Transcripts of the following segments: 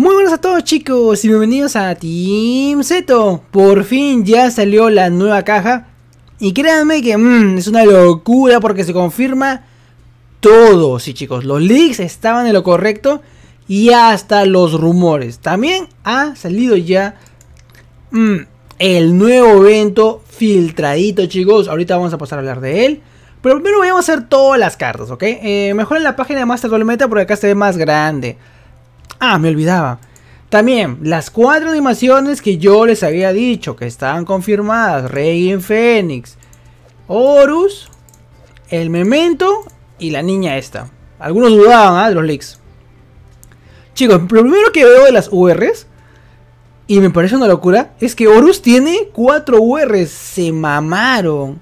Muy buenas a todos chicos y bienvenidos a Team Seto. Por fin ya salió la nueva caja. Y créanme que mm, es una locura porque se confirma todo. Sí chicos, los leaks estaban en lo correcto y hasta los rumores. También ha salido ya mm, el nuevo evento filtradito chicos. Ahorita vamos a pasar a hablar de él. Pero primero vamos a hacer todas las cartas, ¿ok? Eh, mejor en la página de Master Meta porque acá se ve más grande. Ah, me olvidaba. También, las cuatro animaciones que yo les había dicho que estaban confirmadas: Rey en Fénix, Horus, El Memento y la niña esta. Algunos dudaban ¿eh? de los leaks. Chicos, lo primero que veo de las URs, y me parece una locura, es que Horus tiene cuatro URs. Se mamaron.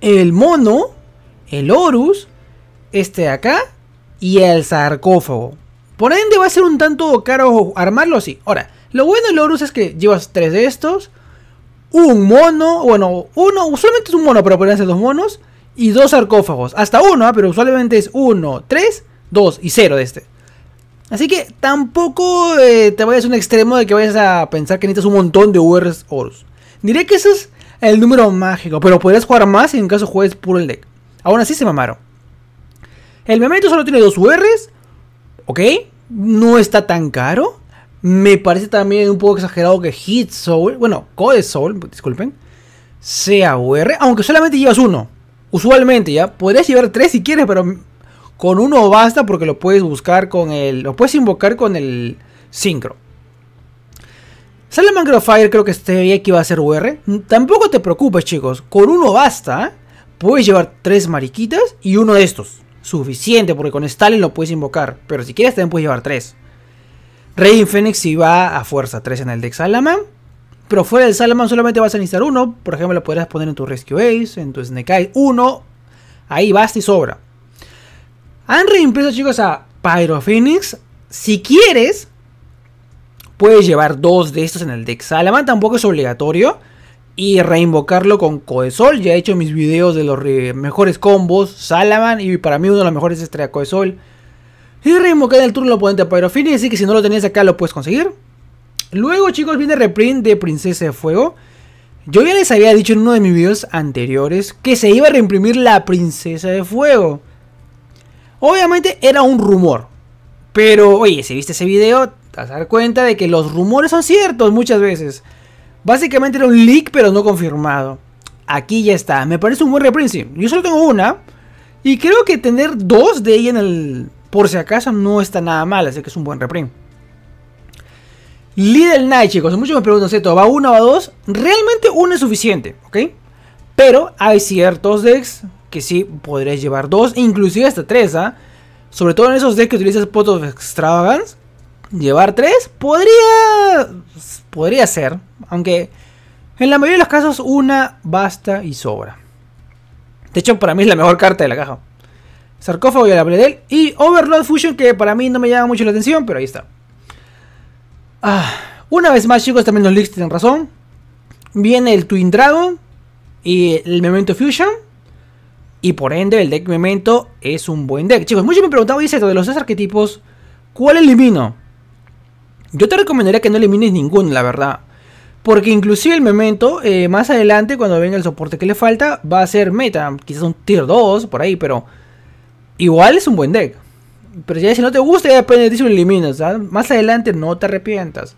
El mono, el Horus, este de acá y el sarcófago. Por ende va a ser un tanto caro armarlo así. Ahora, lo bueno del Horus es que llevas tres de estos, un mono, bueno, uno, usualmente es un mono, pero ponerse ser dos monos, y dos sarcófagos. Hasta uno, ¿ah? pero usualmente es uno, tres, dos y cero de este. Así que tampoco eh, te vayas a un extremo de que vayas a pensar que necesitas un montón de URs Horus. Diré que ese es el número mágico, pero podrías jugar más en caso juegues puro el deck. Aún así se mamaron. El Memento solo tiene dos URs, ¿Ok? No está tan caro. Me parece también un poco exagerado que Hit Soul, bueno, Code Soul, disculpen, sea UR, aunque solamente llevas uno. Usualmente, ¿ya? Podrías llevar tres si quieres, pero con uno basta porque lo puedes buscar con el. Lo puedes invocar con el Syncro. Salamander Fire creo que este que iba a ser UR. Tampoco te preocupes, chicos. Con uno basta. Puedes llevar tres mariquitas y uno de estos suficiente, porque con Stalin lo puedes invocar, pero si quieres también puedes llevar 3. Rey Fénix si va a fuerza 3 en el deck Salaman, pero fuera del Salaman solamente vas a necesitar uno, por ejemplo lo podrás poner en tu Rescue Ace, en tu Snake 1. uno, ahí basta y sobra. Han reimpreso chicos a Pyro Phoenix, si quieres puedes llevar dos de estos en el deck Salaman, tampoco es obligatorio y reinvocarlo con Coesol. Ya he hecho mis videos de los mejores combos, Salaman y para mí uno de los mejores es Estrella Coesol. Y reinvocar el turno del oponente a Pyrofini, así que si no lo tenías acá lo puedes conseguir. Luego chicos viene reprint de Princesa de Fuego. Yo ya les había dicho en uno de mis videos anteriores que se iba a reimprimir la Princesa de Fuego. Obviamente era un rumor. Pero oye, si viste ese video, te vas a dar cuenta de que los rumores son ciertos muchas veces. Básicamente era un leak, pero no confirmado. Aquí ya está. Me parece un buen sí. Yo solo tengo una. Y creo que tener dos de ella en el. Por si acaso no está nada mal, así que es un buen reprint. Little Night, chicos. Muchos me preguntan, ¿cierto? ¿Va uno o va dos? Realmente uno es suficiente, ¿ok? Pero hay ciertos decks que sí podrías llevar dos, inclusive hasta tres, ¿ah? Sobre todo en esos decks que utilizas Pot of Extravagance, llevar tres podría Podría ser, aunque en la mayoría de los casos una basta y sobra. De hecho, para mí es la mejor carta de la caja. Sarcófago y la Y Overload Fusion, que para mí no me llama mucho la atención, pero ahí está. Ah, una vez más, chicos, también los leaks tienen razón. Viene el Twin Dragon y el Memento Fusion. Y por ende, el deck Memento es un buen deck. Chicos, muchos me preguntaban, dice esto de los tres arquetipos, ¿cuál elimino? Yo te recomendaría que no elimines ninguno, la verdad. Porque inclusive el memento, eh, más adelante, cuando venga el soporte que le falta, va a ser meta. Quizás un tier 2, por ahí, pero... Igual es un buen deck. Pero ya si no te gusta, ya depende de lo eliminas. ¿ah? Más adelante no te arrepientas.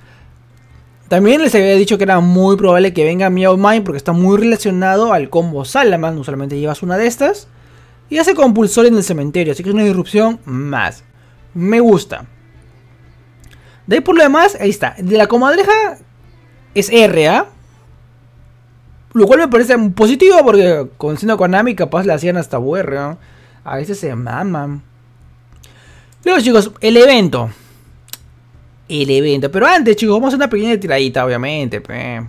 También les había dicho que era muy probable que venga Meow Mine porque está muy relacionado al combo Salaman. Usualmente llevas una de estas. Y hace compulsor en el cementerio, así que es una disrupción más. Me gusta. De ahí por lo demás, ahí está. De la comadreja es R, ¿ah? Lo cual me parece positivo porque con Sino Konami capaz la hacían hasta VR, ¿ah? A veces se maman. Luego, chicos, el evento. El evento. Pero antes, chicos, vamos a hacer una pequeña tiradita, obviamente. Antes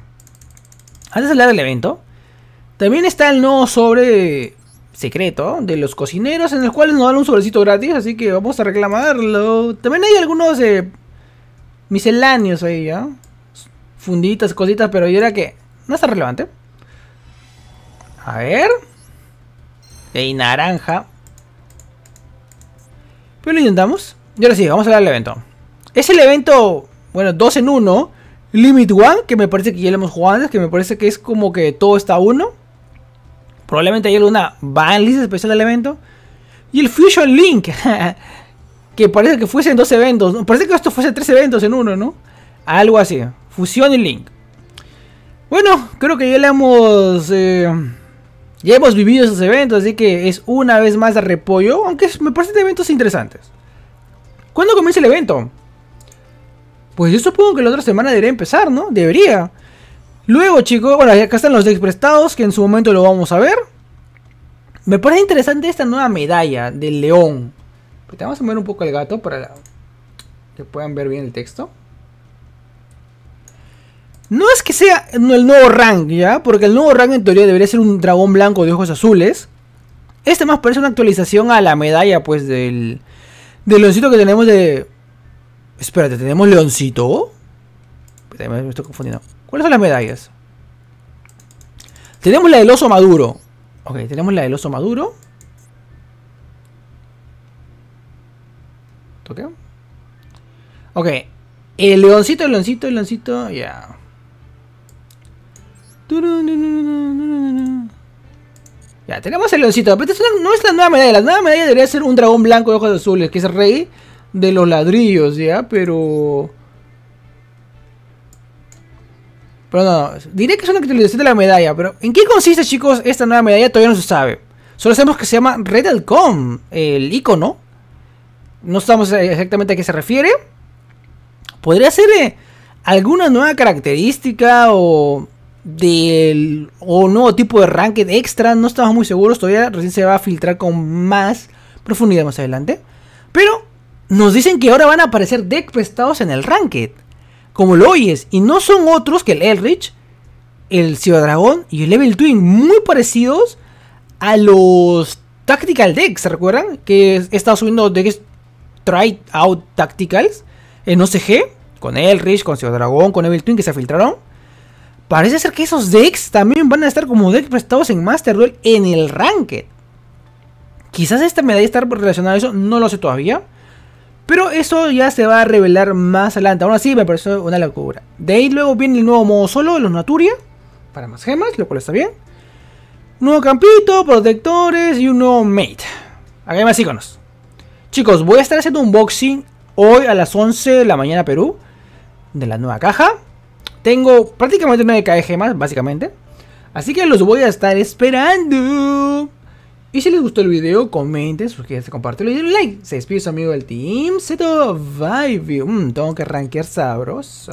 de hablar del evento, también está el nuevo sobre secreto de los cocineros, en el cual nos dan un sobrecito gratis, así que vamos a reclamarlo. También hay algunos eh, misceláneos ahí ya, Funditas, cositas, pero yo era que no está relevante. A ver. Y naranja. Pero pues lo intentamos. Y ahora sí, vamos a ver el evento. Es el evento, bueno, 2 en 1. Limit One, que me parece que ya lo hemos jugado antes, que me parece que es como que todo está uno. Probablemente haya alguna lista especial del evento. Y el Fusion Link. que parece que fuesen dos eventos, Parece que esto fuese tres eventos en uno, ¿no? Algo así. Fusión y Link. Bueno, creo que ya le hemos... Eh, ya hemos vivido esos eventos, así que es una vez más de repollo, aunque me parecen eventos interesantes. ¿Cuándo comienza el evento? Pues yo supongo que la otra semana debería empezar, ¿no? Debería. Luego, chicos, bueno, acá están los prestados que en su momento lo vamos a ver. Me parece interesante esta nueva medalla del león. Pues te vamos a mover un poco el gato para que puedan ver bien el texto. No es que sea el nuevo rank, ¿ya? Porque el nuevo rank en teoría debería ser un dragón blanco de ojos azules. Este más parece una actualización a la medalla, pues, del... leoncito que tenemos de... Espérate, ¿tenemos leoncito? Me estoy confundiendo. ¿Cuáles son las medallas? Tenemos la del oso maduro. Ok, tenemos la del oso maduro. Ok. El leoncito, el leoncito, el leoncito. Ya. Ya, tenemos el leoncito. Pero no es la nueva medalla. La nueva medalla debería ser un dragón blanco de ojos azules, que es el rey de los ladrillos, ¿ya? Pero... Pero no, diré que es una te de la medalla, pero ¿en qué consiste, chicos, esta nueva medalla? Todavía no se sabe. Solo sabemos que se llama Red el icono no sabemos eh, exactamente a qué se refiere. Podría ser eh, alguna nueva característica o del o nuevo tipo de ranked extra. No estamos muy seguros todavía. Recién se va a filtrar con más profundidad más adelante. Pero nos dicen que ahora van a aparecer decks prestados en el ranked. Como lo oyes. Y no son otros que el Elrich, el Dragón. y el Level Twin. Muy parecidos a los Tactical Decks, ¿se recuerdan? Que he estado subiendo decks Try Out Tacticals en OCG, con Elrish, con Ciudad Dragón, con Evil Twin que se filtraron. Parece ser que esos decks también van a estar como decks prestados en Master Duel en el Ranked. Quizás esta medalla estar relacionada a eso, no lo sé todavía. Pero eso ya se va a revelar más adelante. Aún así me parece una locura. De ahí luego viene el nuevo modo solo de los Naturia. Para más gemas, lo cual está bien. Nuevo campito, protectores y un nuevo mate. Acá hay más iconos. Chicos, voy a estar haciendo un unboxing hoy a las 11 de la mañana Perú de la nueva caja. Tengo prácticamente 9 de más, básicamente. Así que los voy a estar esperando. Y si les gustó el video, comenten, suscríbanse, compártelo y denle like. Se despide su amigo del Team Seto Vibe. Mm, tengo que rankear sabroso.